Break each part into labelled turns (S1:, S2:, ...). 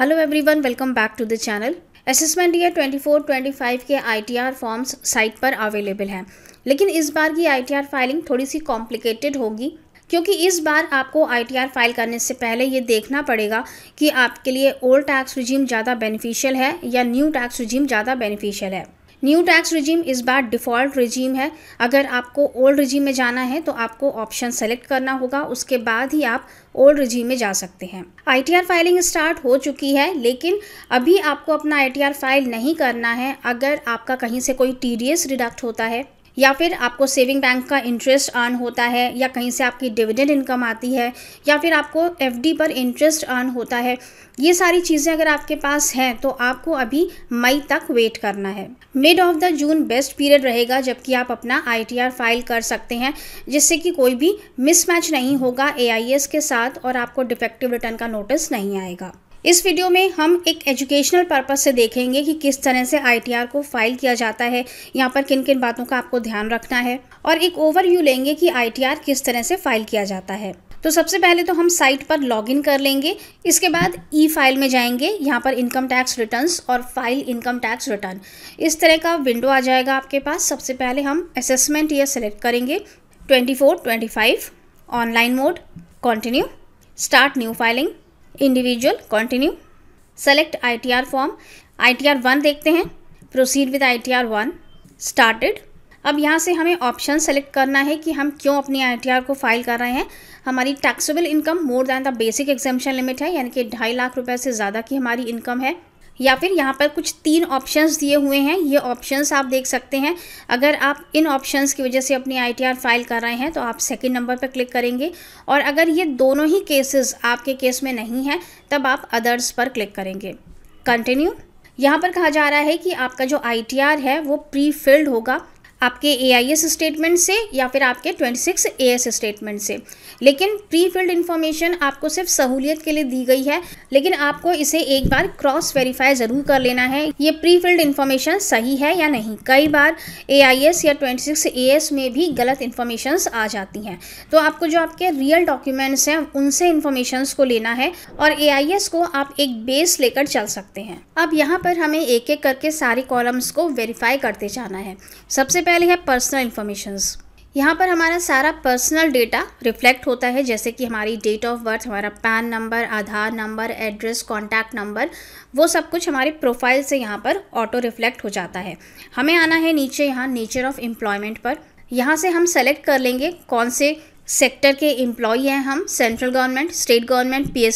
S1: hello everyone welcome back to the channel assessment year 24-25 के ITR forms site पर available हैं लेकिन इस बार की आईटीआर फाइलिंग थोड़ी सी कॉम्प्लिकेटेड होगी क्योंकि इस बार आपको आईटीआर फाइल करने से पहले ये देखना पड़ेगा कि आपके लिए ओल्ड टैक्स रिजीम ज़्यादा बेनिफिशियल है या न्यू टैक्स रिजीम ज़्यादा बेनिफिशियल है न्यू टैक्स रिजीम इस बार डिफ़ॉल्ट रिजीम है अगर आपको ओल्ड रिजीम में जाना है तो आपको ऑप्शन सेलेक्ट करना होगा उसके बाद ही आप ओल्ड रिजीम में जा सकते हैं आईटीआर फाइलिंग स्टार्ट हो चुकी है लेकिन अभी आपको अपना आईटीआर फाइल नहीं करना है अगर आपका कहीं से कोई टीडीएस डिडक्ट होता है या फिर आपको सेविंग बैंक का इंटरेस्ट अर्न होता है या कहीं से आपकी डिविडेंड इनकम आती है या फिर आपको एफडी पर इंटरेस्ट अर्न होता है ये सारी चीज़ें अगर आपके पास हैं तो आपको अभी मई तक वेट करना है mid of the June best period रहेगा जबकि आप अपना आईटीआर फाइल कर सकते हैं जिससे कि कोई भी मिसमैच नहीं होगा एआईएस के साथ और आपको डिफेक्टिव रिटर्न का नोटिस नहीं आएगा इस वीडियो में हम एक एजुकेशनल पर्पज़ से देखेंगे कि किस तरह से आईटीआर को फाइल किया जाता है यहाँ पर किन किन बातों का आपको ध्यान रखना है और एक ओवरव्यू लेंगे कि आईटीआर किस तरह से फाइल किया जाता है तो सबसे पहले तो हम साइट पर लॉगिन कर लेंगे इसके बाद ई फाइल में जाएंगे यहाँ पर इनकम टैक्स रिटर्न्स और फाइल इनकम टैक्स रिटर्न इस तरह का विंडो आ जाएगा आपके पास सबसे पहले हम असेसमेंट ईयर सेलेक्ट करेंगे twenty four twenty five online mode continue start new filing individual continue select ITR form ITR one देखते हैं proceed with ITR one started अब यहाँ से हमें ऑप्शन सेलेक्ट करना है कि हम क्यों अपनी आईटीआर को फाइल कर रहे हैं हमारी taxable income more than the basic exemption limit है यानी कि ढाई लाख रुपए से ज़्यादा की हमारी इनकम है या फिर यहाँ पर कुछ तीन ऑप्शंस दिए हुए हैं ये ऑप्शंस आप देख सकते हैं अगर आप इन ऑप्शंस की वजह से अपनी आईटीआर फाइल कर रहे हैं तो आप सेकंड नंबर पर क्लिक करेंगे और अगर ये दोनों ही केसेस आपके केस में नहीं है तब आप अदर्स पर क्लिक करेंगे कंटिन्यू यहाँ पर कहा जा रहा है कि आपका जो आई है वो प्री फिल्ड होगा आपके ए आई एस स्टेटमेंट से या फिर आपके twenty six A S statement से लेकिन प्री फिल्ड इन्फॉर्मेशन आपको सिर्फ सहूलियत के लिए दी गई है लेकिन आपको इसे एक बार क्रॉस वेरीफाई ज़रूर कर लेना है ये प्री फिल्ड इन्फॉर्मेशन सही है या नहीं कई बार ए आई एस या ट्वेंटी सिक्स ए एस में भी गलत इन्फॉर्मेशंस आ जाती हैं तो आपको जो आपके रियल डॉक्यूमेंट्स हैं उनसे इन्फॉर्मेशंस को लेना है और ए आई एस को आप एक बेस लेकर चल सकते हैं अब यहाँ पर हमें एक एक करके सारे कॉलम्स को वेरीफाई करते जाना है सबसे पहले है पर्सनल इन्फॉर्मेशंस यहाँ पर हमारा सारा पर्सनल डेटा रिफ्लेक्ट होता है जैसे कि हमारी डेट ऑफ बर्थ हमारा PAN number Aadhaar number address contact number वो सब कुछ हमारे प्रोफाइल से यहाँ पर ऑटो रिफ्लेक्ट हो जाता है हमें आना है नीचे यहाँ नेचर ऑफ एम्प्लॉयमेंट पर यहाँ से हम सेलेक्ट कर लेंगे कौन से सेक्टर के एम्प्लॉय हैं हम central government state government P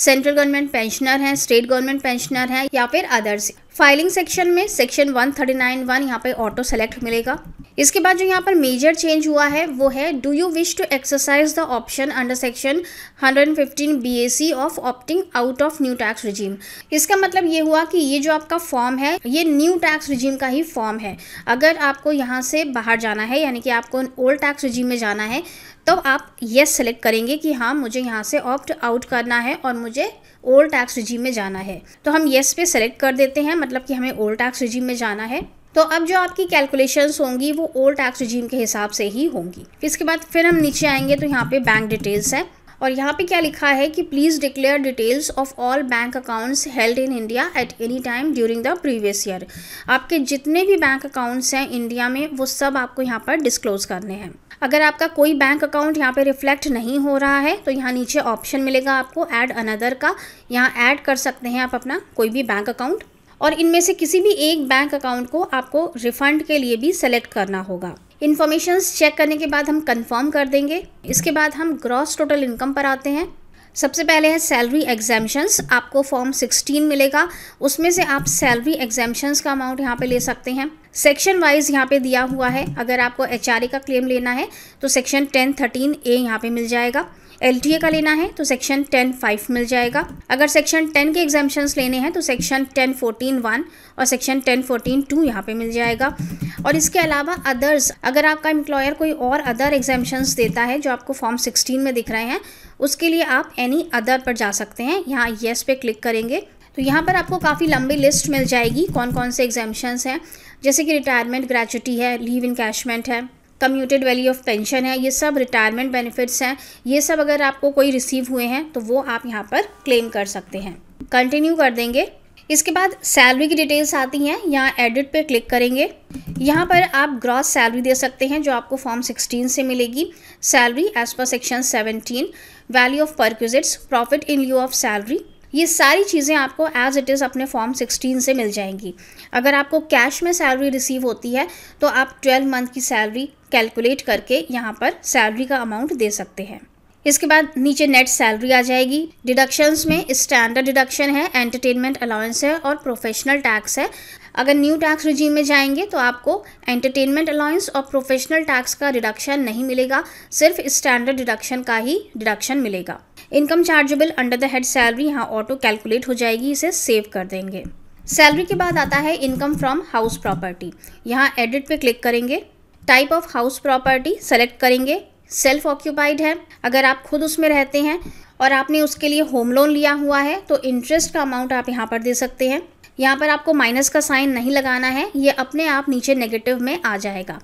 S1: central government pensioner हैं स्टेट गवर्नमेंट पेंशनर हैं या फिर अदर्स फाइलिंग सेक्शन में सेक्शन 139 थर्टी नाइन वन यहाँ पर ऑटो सेलेक्ट मिलेगा इसके बाद जो यहाँ पर मेजर चेंज हुआ है वो है do you wish to exercise the option under section 115 BAC of opting out of new tax regime इसका मतलब ये हुआ कि ये जो आपका फॉर्म है ये न्यू टैक्स रिजीम का ही फॉर्म है अगर आपको यहाँ से बाहर जाना है यानी कि आपको ओल्ड टैक्स रिजीम में जाना है तो आप येस सेलेक्ट करेंगे कि हाँ मुझे यहाँ से ऑप्ट आउट करना है और मुझे ओल्ड टैक्स रिजीम में जाना है तो हम येस पे सेलेक्ट कर देते हैं मतलब कि हमें ओल्ड टैक्स रिजीम में जाना है तो अब जो आपकी कैलकुलेशंस होंगी वो ओल्ड टैक्स रिजीम के हिसाब से ही होंगी इसके बाद फिर हम नीचे आएंगे तो यहाँ पे बैंक डिटेल्स है और यहाँ पे क्या लिखा है कि please declare details of all bank accounts held in India at any time during the previous year आपके जितने भी बैंक अकाउंट्स हैं इंडिया में वो सब आपको यहाँ पर डिस्क्लोज करने हैं अगर आपका कोई बैंक अकाउंट यहाँ पे रिफ्लेक्ट नहीं हो रहा है तो यहाँ नीचे ऑप्शन मिलेगा आपको ऐड अनदर का यहाँ ऐड कर सकते हैं आप अपना कोई भी बैंक अकाउंट और इनमें से किसी भी एक बैंक अकाउंट को आपको रिफंड के लिए भी सेलेक्ट करना होगा इन्फॉर्मेशन चेक करने के बाद हम कंफर्म कर देंगे इसके बाद हम ग्रॉस टोटल इनकम पर आते हैं सबसे पहले है सैलरी एग्जामिशंस आपको फॉर्म 16 मिलेगा उसमें से आप सैलरी एग्जामिशंस का अमाउंट यहाँ पे ले सकते हैं सेक्शन वाइज यहाँ पे दिया हुआ है अगर आपको एच e का क्लेम लेना है तो सेक्शन 10 13 ए यहाँ पे मिल जाएगा एल का लेना है तो सेक्शन टेन फाइव मिल जाएगा अगर सेक्शन टेन के एग्जामेशन लेने हैं तो सेक्शन टेन फोर्टीन वन और सेक्शन टेन फोर्टीन टू यहाँ पे मिल जाएगा और इसके अलावा अदर्स अगर आपका एम्प्लॉयर कोई और अदर एग्जामेशन देता है जो आपको फॉर्म सिक्सटीन में दिख रहे हैं उसके लिए आप एनी अदर पर जा सकते हैं यहाँ येस पे क्लिक करेंगे तो यहाँ पर आपको काफ़ी लंबी लिस्ट मिल जाएगी कौन कौन से एग्जामेशंस हैं जैसे कि रिटायरमेंट ग्रेचुटी है लीव इन है कम्यूटेड वैल्यू ऑफ पेंशन है ये सब रिटायरमेंट बेनिफिट्स हैं ये सब अगर आपको कोई रिसीव हुए हैं तो वो आप यहाँ पर क्लेम कर सकते हैं कंटिन्यू कर देंगे इसके बाद सैलरी की डिटेल्स आती हैं यहाँ एडिट पे क्लिक करेंगे यहाँ पर आप ग्रॉस सैलरी दे सकते हैं जो आपको फॉर्म 16 से मिलेगी salary as per section 17 value of perquisites profit in lieu of salary ये सारी चीज़ें आपको एज इट इज़ अपने फॉर्म 16 से मिल जाएंगी अगर आपको कैश में सैलरी रिसीव होती है तो आप 12 मंथ की सैलरी कैलकुलेट करके यहाँ पर सैलरी का अमाउंट दे सकते हैं इसके बाद नीचे नेट सैलरी आ जाएगी डिडक्शंस में स्टैंडर्ड डिडक्शन है एंटरटेनमेंट अलाउंस है और प्रोफेशनल टैक्स है अगर न्यू टैक्स रिजीम में जाएंगे तो आपको एंटरटेनमेंट अलाउंस और प्रोफेशनल टैक्स का डिडक्शन नहीं मिलेगा सिर्फ स्टैंडर्ड डिडक्शन का ही डिडक्शन मिलेगा income chargeable under the head salary यहाँ ऑटो कैलकुलेट हो जाएगी इसे सेव कर देंगे सैलरी के बाद आता है इनकम फ्रॉम हाउस प्रॉपर्टी यहाँ एडिट पे क्लिक करेंगे type of house property select करेंगे सेल्फ ऑक्यूपाइड है अगर आप खुद उसमें रहते हैं और आपने उसके लिए होम लोन लिया हुआ है तो इंटरेस्ट का अमाउंट आप यहाँ पर दे सकते हैं यहाँ पर आपको माइनस का साइन नहीं लगाना है ये अपने आप नीचे नेगेटिव में आ जाएगा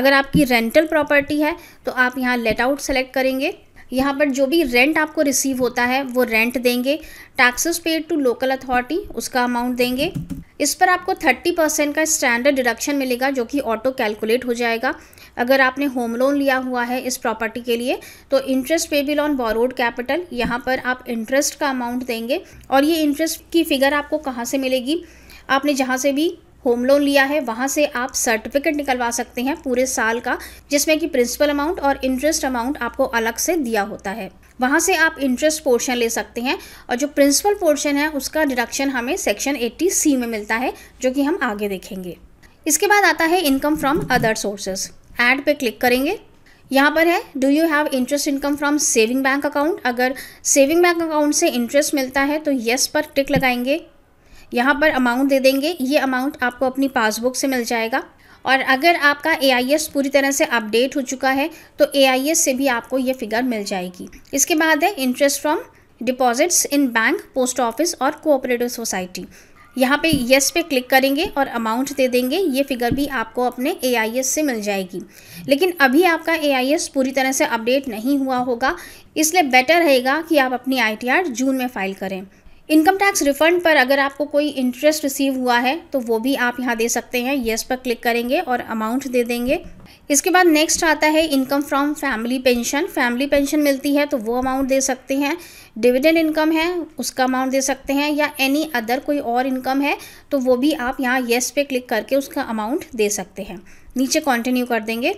S1: अगर आपकी रेंटल प्रॉपर्टी है तो आप यहाँ लेट आउट सेलेक्ट करेंगे यहाँ पर जो भी रेंट आपको रिसीव होता है वो रेंट देंगे taxes paid to local authority उसका अमाउंट देंगे इस पर आपको 30 परसेंट का स्टैंडर्ड डिडक्शन मिलेगा जो कि ऑटो कैलकुलेट हो जाएगा अगर आपने होम लोन लिया हुआ है इस प्रॉपर्टी के लिए तो interest payable on borrowed capital यहाँ पर आप इंटरेस्ट का अमाउंट देंगे और ये इंटरेस्ट की फ़िगर आपको कहाँ से मिलेगी आपने जहाँ से भी होम लोन लिया है वहाँ से आप सर्टिफिकेट निकलवा सकते हैं पूरे साल का जिसमें कि प्रिंसिपल अमाउंट और इंटरेस्ट अमाउंट आपको अलग से दिया होता है वहाँ से आप इंटरेस्ट पोर्शन ले सकते हैं और जो प्रिंसिपल पोर्शन है उसका डिडक्शन हमें सेक्शन 80 सी में मिलता है जो कि हम आगे देखेंगे इसके बाद आता है income from other sources add पे क्लिक करेंगे यहाँ पर है do you have interest income from saving bank account अगर सेविंग बैंक अकाउंट से इंटरेस्ट मिलता है तो येस पर टिक लगाएंगे यहाँ पर अमाउंट दे देंगे ये अमाउंट आपको अपनी पासबुक से मिल जाएगा और अगर आपका ए पूरी तरह से अपडेट हो चुका है तो ए से भी आपको ये फिगर मिल जाएगी इसके बाद है interest from deposits in bank post office और कोऑपरेटिव सोसाइटी यहाँ पे येस पे क्लिक करेंगे और अमाउंट दे देंगे ये फिगर भी आपको अपने ए से मिल जाएगी लेकिन अभी आपका ए पूरी तरह से अपडेट नहीं हुआ होगा इसलिए बेटर रहेगा कि आप अपनी आई जून में फ़ाइल करें इनकम टैक्स रिफंड पर अगर आपको कोई इंटरेस्ट रिसीव हुआ है तो वो भी आप यहाँ दे सकते हैं येस पर क्लिक करेंगे और अमाउंट दे देंगे इसके बाद नेक्स्ट आता है income from family pension family pension मिलती है तो वो अमाउंट दे सकते हैं डिविडेंड इनकम है उसका अमाउंट दे सकते हैं या एनी अदर कोई और इनकम है तो वो भी आप यहाँ येस पे क्लिक करके उसका अमाउंट दे सकते हैं नीचे कंटिन्यू कर देंगे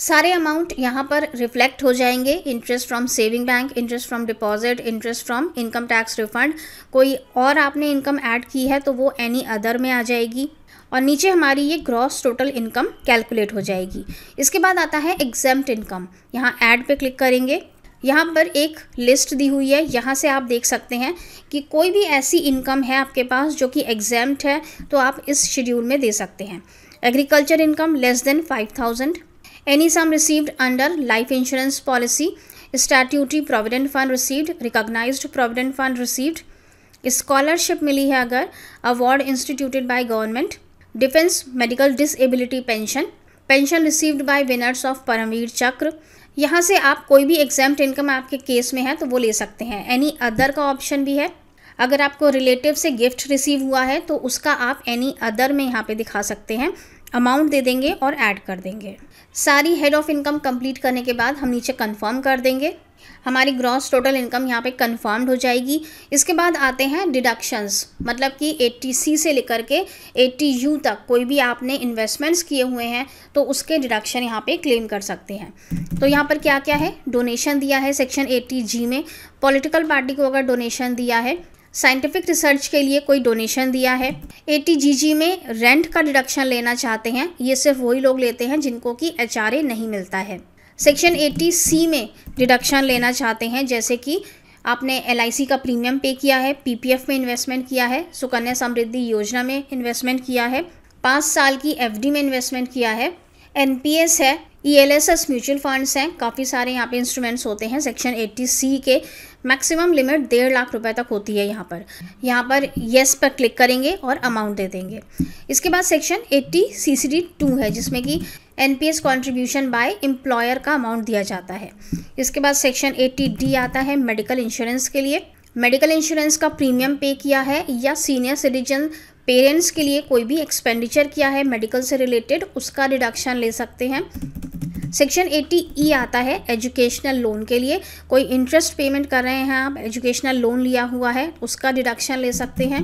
S1: सारे अमाउंट यहाँ पर रिफ्लेक्ट हो जाएंगे interest from saving bank interest from deposit interest from income tax refund कोई और आपने इनकम ऐड की है तो वो एनी अदर में आ जाएगी और नीचे हमारी ये ग्रॉस टोटल इनकम कैलकुलेट हो जाएगी इसके बाद आता है एग्जाम्प्ट इनकम यहाँ ऐड पे क्लिक करेंगे यहाँ पर एक लिस्ट दी हुई है यहाँ से आप देख सकते हैं कि कोई भी ऐसी इनकम है आपके पास जो कि एग्जाम्प्ट है तो आप इस शेड्यूल में दे सकते हैं agriculture income less than five thousand any sum received under life insurance policy, statutory provident fund received, recognized provident fund received, scholarship मिली है अगर award instituted by government defence medical disability pension pension received by winners of Param Vir Chakra यहाँ से आप कोई भी exam income आपके case में है तो वो ले सकते हैं एनी अदर का ऑप्शन भी है अगर आपको रिलेटिव से गिफ्ट रिसीव हुआ है तो उसका आप एनी अदर में यहाँ पे दिखा सकते हैं अमाउंट दे देंगे और ऐड कर देंगे सारी हेड ऑफ़ इनकम कंप्लीट करने के बाद हम नीचे कंफर्म कर देंगे हमारी ग्रॉस टोटल इनकम यहाँ पे कन्फर्म्ड हो जाएगी इसके बाद आते हैं डिडक्शंस मतलब कि 80 सी से लेकर के 80 यू तक कोई भी आपने इन्वेस्टमेंट्स किए हुए हैं तो उसके डिडक्शन यहाँ पे क्लेम कर सकते हैं तो यहाँ पर क्या क्या है डोनेशन दिया है सेक्शन 80 जी में पॉलिटिकल पार्टी को अगर डोनेशन दिया है साइंटिफिक रिसर्च के लिए कोई डोनेशन दिया है ए में रेंट का डिडक्शन लेना चाहते हैं ये सिर्फ वही लोग लेते हैं जिनको कि एच नहीं मिलता है सेक्शन ए सी में डिडक्शन लेना चाहते हैं जैसे कि आपने एल का प्रीमियम पे किया है पी में इन्वेस्टमेंट किया है सुकन्या समृद्धि योजना में इन्वेस्टमेंट किया है पाँच साल की एफ में इन्वेस्टमेंट किया है एन है E L S S mutual funds हैं काफ़ी सारे यहाँ पे इंस्ट्रूमेंट्स होते हैं सेक्शन एट्टी सी के मैक्सिमम लिमिट डेढ़ लाख रुपए तक होती है यहाँ पर यहाँ पर येस पर क्लिक करेंगे और अमाउंट दे देंगे इसके बाद section eighty C C D two है जिसमें कि N P S contribution by employer का अमाउंट दिया जाता है इसके बाद सेक्शन एट्टी डी आता है मेडिकल इंश्योरेंस के लिए मेडिकल इंश्योरेंस का प्रीमियम पे किया है या सीनियर सिटीजन पेरेंट्स के लिए कोई भी एक्सपेंडिचर किया है मेडिकल से रिलेटेड उसका डिडक्शन ले सकते हैं सेक्शन 80 ई आता है एजुकेशनल लोन के लिए कोई इंटरेस्ट पेमेंट कर रहे हैं आप एजुकेशनल लोन लिया हुआ है उसका डिडक्शन ले सकते हैं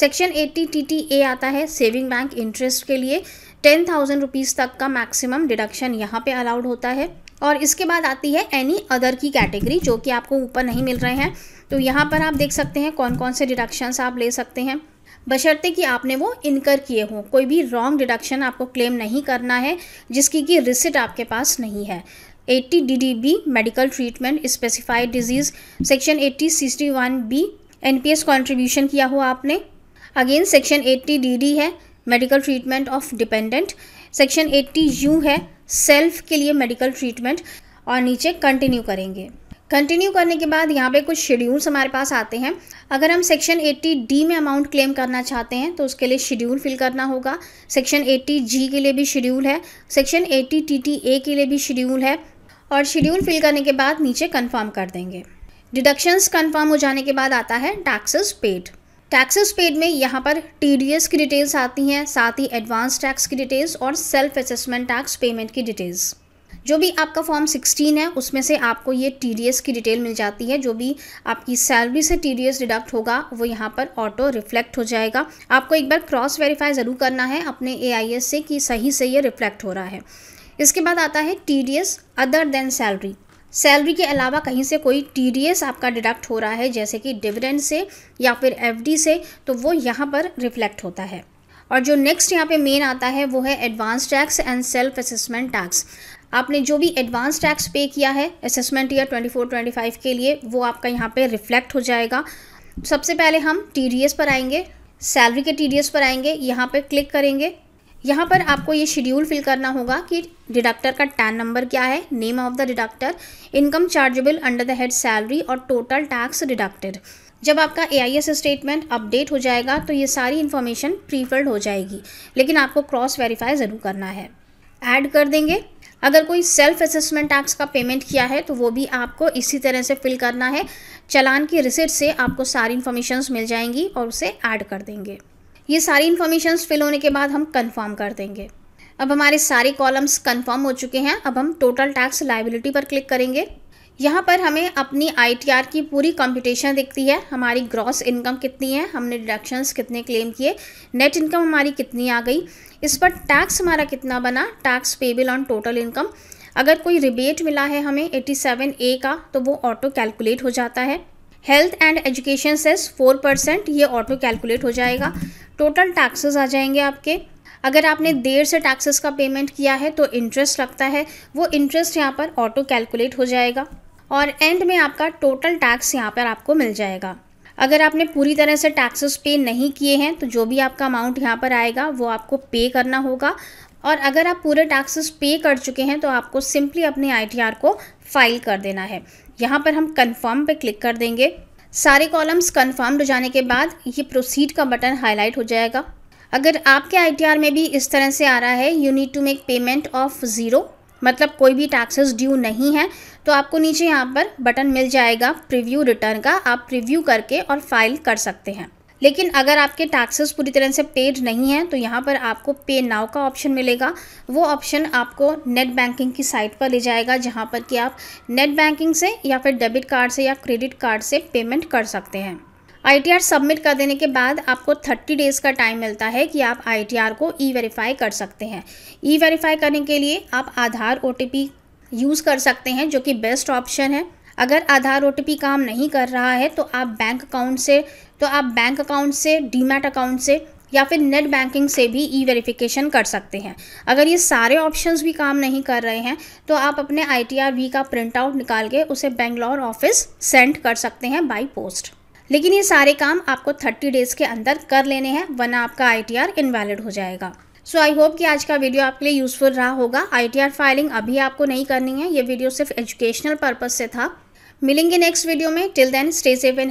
S1: सेक्शन 80 टी टी ए आता है सेविंग बैंक इंटरेस्ट के लिए टेन थाउजेंड रुपीज़ तक का मैक्सिमम डिडक्शन यहाँ पे अलाउड होता है और इसके बाद आती है एनी अदर की कैटेगरी जो कि आपको ऊपर नहीं मिल रहे हैं तो यहाँ पर आप देख सकते हैं कौन कौन से डिडक्शंस आप ले सकते हैं बशर्ते कि आपने वो इनकर किए हों कोई भी रॉन्ग डिडक्शन आपको क्लेम नहीं करना है जिसकी कि रिसिट आपके पास नहीं है 80 DDB medical treatment specified disease section 80 sixty one B NPS contribution किया हुआ आपने अगेन सेक्शन 80 डीडी है medical treatment of dependent section 80 U है सेल्फ के लिए मेडिकल ट्रीटमेंट और नीचे कंटिन्यू करेंगे कंटिन्यू करने के बाद यहाँ पे कुछ शेड्यूल्स हमारे पास आते हैं अगर हम सेक्शन 80 डी में अमाउंट क्लेम करना चाहते हैं तो उसके लिए शेड्यूल फिल करना होगा सेक्शन 80 जी के लिए भी शेड्यूल है सेक्शन 80 टी टी ए के लिए भी शेड्यूल है और शेड्यूल फिल करने के बाद नीचे कन्फर्म कर देंगे डिडक्शंस कन्फर्म हो जाने के बाद आता है टैक्सेस पेड टैक्सेस पेड में यहाँ पर टी की डिटेल्स आती हैं साथ ही एडवांस टैक्स की डिटेल्स और सेल्फ असेसमेंट टैक्स पेमेंट की डिटेल्स जो भी आपका फॉर्म 16 है उसमें से आपको ये टी की डिटेल मिल जाती है जो भी आपकी सैलरी से टी डिडक्ट होगा वो यहाँ पर ऑटो रिफ्लेक्ट हो जाएगा आपको एक बार क्रॉस वेरीफाई ज़रूर करना है अपने ए से कि सही से ये रिफ्लेक्ट हो रहा है इसके बाद आता है S other than salary salary के अलावा कहीं से कोई एस आपका डिडक्ट हो रहा है जैसे कि डिविडेंड से या फिर डी से तो वो यहाँ पर रिफ्लेक्ट होता है और जो नेक्स्ट यहाँ पे मेन आता है वो है advance tax and self assessment tax आपने जो भी एडवांस टैक्स पे किया है असेसमेंट ईयर 24-25 के लिए वो आपका यहाँ पे रिफ्लेक्ट हो जाएगा सबसे पहले हम टी पर आएंगे सैलरी के टी पर आएंगे यहाँ पर क्लिक करेंगे यहाँ पर आपको ये शेड्यूल फिल करना होगा कि डिडक्टर का टैन नंबर क्या है name of the deductor income chargeable under the head salary और टोटल टैक्स डिडक्टेड जब आपका ए स्टेटमेंट अपडेट हो जाएगा तो ये सारी इन्फॉर्मेशन प्रीफर्ड हो जाएगी लेकिन आपको क्रॉस वेरीफाई ज़रूर करना है ऐड कर देंगे अगर कोई सेल्फ असेसमेंट टैक्स का पेमेंट किया है तो वो भी आपको इसी तरह से फिल करना है चलान की रिसिट से आपको सारी इन्फॉर्मेशन मिल जाएंगी और उसे ऐड कर देंगे ये सारी इन्फॉर्मेशन फिल होने के बाद हम कन्फर्म कर देंगे अब हमारे सारे कॉलम्स कन्फर्म हो चुके हैं अब हम टोटल टैक्स लाइबिलिटी पर क्लिक करेंगे यहाँ पर हमें अपनी आईटीआर की पूरी कंप्यूटेशन दिखती है हमारी ग्रॉस इनकम कितनी है हमने डिडक्शंस कितने क्लेम किए नेट इनकम हमारी कितनी आ गई इस पर टैक्स हमारा कितना बना tax payable on total income अगर कोई रिबेट मिला है हमें 87 ए का तो वो ऑटो कैलकुलेट हो जाता है health and education cess four percent ये ऑटो कैलकुलेट हो जाएगा टोटल टैक्सेस आ जाएंगे आपके अगर आपने देर से टैक्सेस का पेमेंट किया है तो इंटरेस्ट लगता है वो इंटरेस्ट यहाँ पर ऑटो कैलकुलेट हो जाएगा और एंड में आपका टोटल टैक्स यहाँ पर आपको मिल जाएगा अगर आपने पूरी तरह से टैक्सेस पे नहीं किए हैं तो जो भी आपका अमाउंट यहाँ पर आएगा वो आपको पे करना होगा और अगर आप पूरे टैक्सेस पे कर चुके हैं तो आपको सिंपली अपने आईटीआर को फाइल कर देना है यहाँ पर हम कंफर्म पे क्लिक कर देंगे सारे कॉलम्स कन्फर्म्ड हो जाने के बाद ये प्रोसीड का बटन हाईलाइट हो जाएगा अगर आपके आई में भी इस तरह से आ रहा है you need to make payment of zero मतलब कोई भी टैक्सेस ड्यू नहीं है तो आपको नीचे यहाँ पर बटन मिल जाएगा प्रीव्यू रिटर्न का आप प्रीव्यू करके और फाइल कर सकते हैं लेकिन अगर आपके टैक्सेस पूरी तरह से पेड नहीं हैं तो यहाँ पर आपको पे नाव का ऑप्शन मिलेगा वो ऑप्शन आपको नेट बैंकिंग की साइट पर ले जाएगा जहाँ पर कि आप नेट बैंकिंग से या फिर डेबिट कार्ड से या क्रेडिट कार्ड से पेमेंट कर सकते हैं आई सबमिट कर देने के बाद आपको 30 डेज़ का टाइम मिलता है कि आप आई को ई e वेरीफाई कर सकते हैं ई e वेरीफाई करने के लिए आप आधार ओ यूज़ कर सकते हैं जो कि बेस्ट ऑप्शन है अगर आधार ओ काम नहीं कर रहा है तो आप बैंक अकाउंट से तो आप बैंक अकाउंट से डीमैट अकाउंट से या फिर नेट बैंकिंग से भी ई वेरिफिकेशन कर सकते हैं अगर ये सारे ऑप्शंस भी काम नहीं कर रहे हैं तो आप अपने आई का प्रिंट आउट निकाल के उसे बेंगलोर ऑफिस सेंड कर सकते हैं बाई पोस्ट लेकिन ये सारे काम आपको 30 डेज़ के अंदर कर लेने हैं वरना आपका आई टी इनवैलिड हो जाएगा सो आई होप कि आज का वीडियो आपके लिए यूज़फुल रहा होगा आईटीआर फाइलिंग अभी आपको नहीं करनी है ये वीडियो सिर्फ एजुकेशनल पर्पज़ से था मिलेंगे नेक्स्ट वीडियो में till then stay safe and